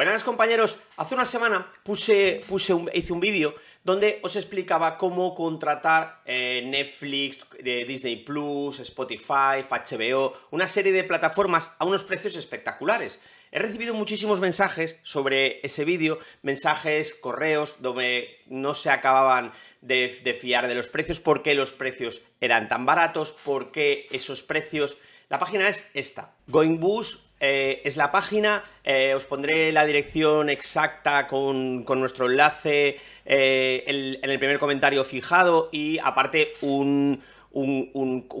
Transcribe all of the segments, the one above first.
Buenas compañeros, hace una semana puse, puse hice un vídeo donde os explicaba cómo contratar eh, Netflix, Disney Plus, Spotify, HBO, una serie de plataformas a unos precios espectaculares. He recibido muchísimos mensajes sobre ese vídeo, mensajes, correos, donde no se acababan de, de fiar de los precios, por qué los precios eran tan baratos, por qué esos precios la página es esta. Goingbus eh, es la página, eh, os pondré la dirección exacta con, nuestro enlace eh, en el primer comentario fijado y aparte un,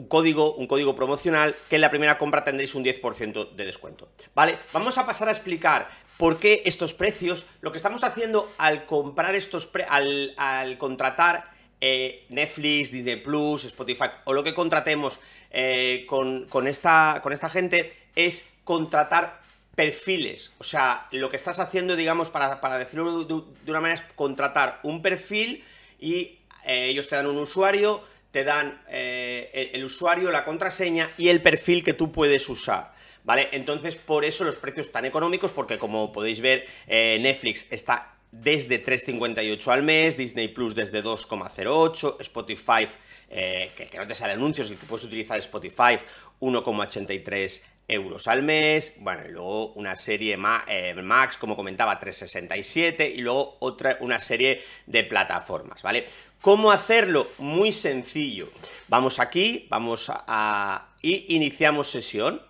código, un código promocional que en la primera compra tendréis un 10% de descuento. ¿Vale? Vamos a pasar a explicar por qué estos precios, lo que estamos haciendo al comprar estos, al, al contratar eh, Netflix, Disney Plus, Spotify o lo que contratemos eh, con, esta, gente es contratar perfiles. O sea, lo que estás haciendo, digamos, para, decirlo de, una manera, es contratar un perfil y eh, ellos te dan un usuario, te dan el, usuario, la contraseña y el perfil que tú puedes usar. ¿Vale? Entonces, por eso los precios tan económicos, porque como podéis ver, Netflix está desde 3,58 al mes, Disney Plus desde 2,08, Spotify, eh, que, que, no te sale anuncios y que puedes utilizar Spotify, 1,83 euros al mes, bueno, y luego una serie eh, Max, como comentaba, 3,67, y luego otra, una serie de plataformas, ¿vale? ¿Cómo hacerlo? Muy sencillo. Vamos aquí, vamos a... a y iniciamos sesión.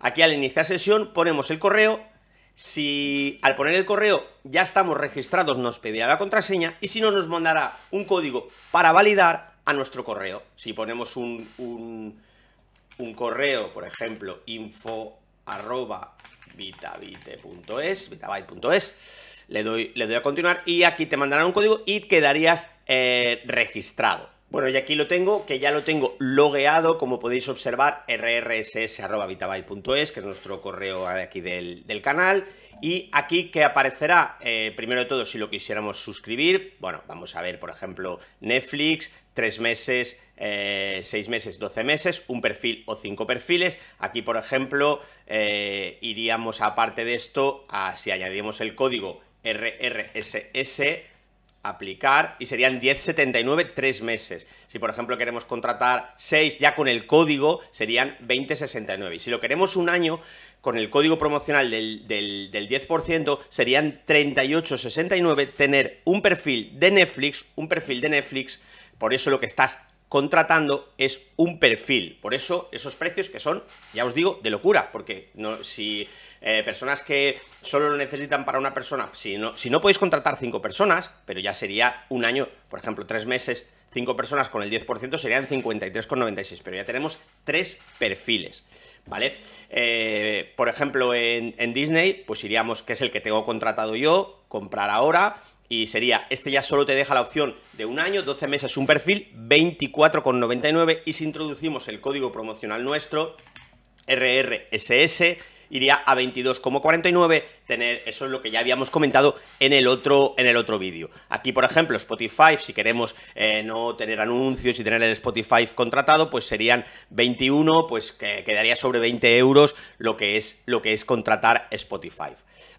Aquí al iniciar sesión ponemos el correo si al poner el correo ya estamos registrados nos pedirá la contraseña y si no nos mandará un código para validar a nuestro correo. Si ponemos un, correo, por ejemplo, info arroba le doy, le doy a continuar y aquí te mandarán un código y quedarías eh, registrado. Bueno, y aquí lo tengo, que ya lo tengo logueado, como podéis observar, rrss.vitabyte.es, que es nuestro correo aquí del, canal. Y aquí que aparecerá, eh, primero de todo, si lo quisiéramos suscribir, bueno, vamos a ver, por ejemplo, Netflix, tres meses, eh, seis meses, 12 meses, un perfil o cinco perfiles. Aquí, por ejemplo, eh, iríamos aparte de esto, a, si añadimos el código RRSS, aplicar y serían 10,79 tres meses. Si por ejemplo queremos contratar 6 ya con el código serían 20,69. Y si lo queremos un año con el código promocional del, del 10% serían 38,69 tener un perfil de Netflix, un perfil de Netflix, por eso lo que estás contratando es un perfil. Por eso esos precios que son, ya os digo, de locura, porque no, si eh, personas que solo lo necesitan para una persona, si no, si no podéis contratar cinco personas, pero ya sería un año, por ejemplo, tres meses, cinco personas con el 10% serían 53,96, pero ya tenemos tres perfiles, ¿vale? Eh, por ejemplo, en, en Disney, pues iríamos, que es el que tengo contratado yo, comprar ahora, y sería, este ya solo te deja la opción de un año, 12 meses, un perfil, 24,99 y si introducimos el código promocional nuestro, RRSS, iría a 22,49, tener eso es lo que ya habíamos comentado en el otro en el otro vídeo. Aquí, por ejemplo, Spotify, si queremos eh, no tener anuncios y tener el Spotify contratado, pues serían 21, pues que quedaría sobre 20 euros lo que es lo que es contratar Spotify,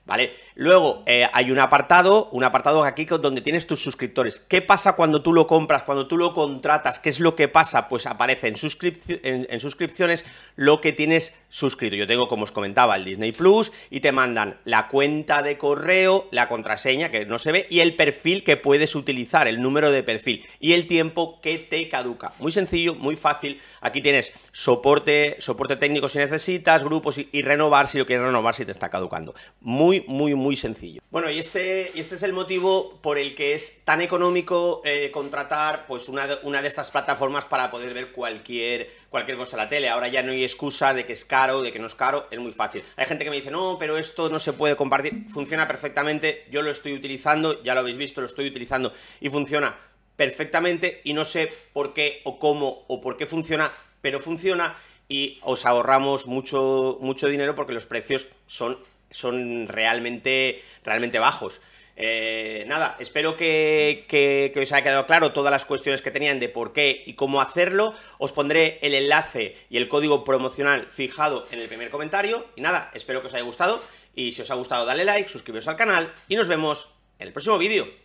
¿vale? Luego eh, hay un apartado, un apartado aquí donde tienes tus suscriptores. ¿Qué pasa cuando tú lo compras, cuando tú lo contratas? ¿Qué es lo que pasa? Pues aparece en, en suscripciones lo que tienes suscrito. Yo tengo, como os comentaba, al Disney Plus y te mandan la cuenta de correo, la contraseña que no se ve y el perfil que puedes utilizar, el número de perfil y el tiempo que te caduca. Muy sencillo, muy fácil. Aquí tienes soporte, soporte técnico si necesitas, grupos y, renovar si lo quieres renovar si te está caducando. Muy, muy, muy sencillo. Bueno, y este, este es el motivo por el que es tan económico eh, contratar pues una de, una de estas plataformas para poder ver cualquier, cualquier cosa en la tele. Ahora ya no hay excusa de que es caro, de que no es caro, es muy fácil. Hay gente que me dice, no, pero esto no se puede compartir. Funciona perfectamente, yo lo estoy utilizando, ya lo habéis visto, lo estoy utilizando y funciona perfectamente y no sé por qué o cómo o por qué funciona, pero funciona y os ahorramos mucho, mucho dinero porque los precios son, son realmente, realmente bajos. Eh, nada, espero que, que, os haya quedado claro todas las cuestiones que tenían de por qué y cómo hacerlo. Os pondré el enlace y el código promocional fijado en el primer comentario. Y nada, espero que os haya gustado. Y si os ha gustado, dale like, suscribiros al canal y nos vemos en el próximo vídeo.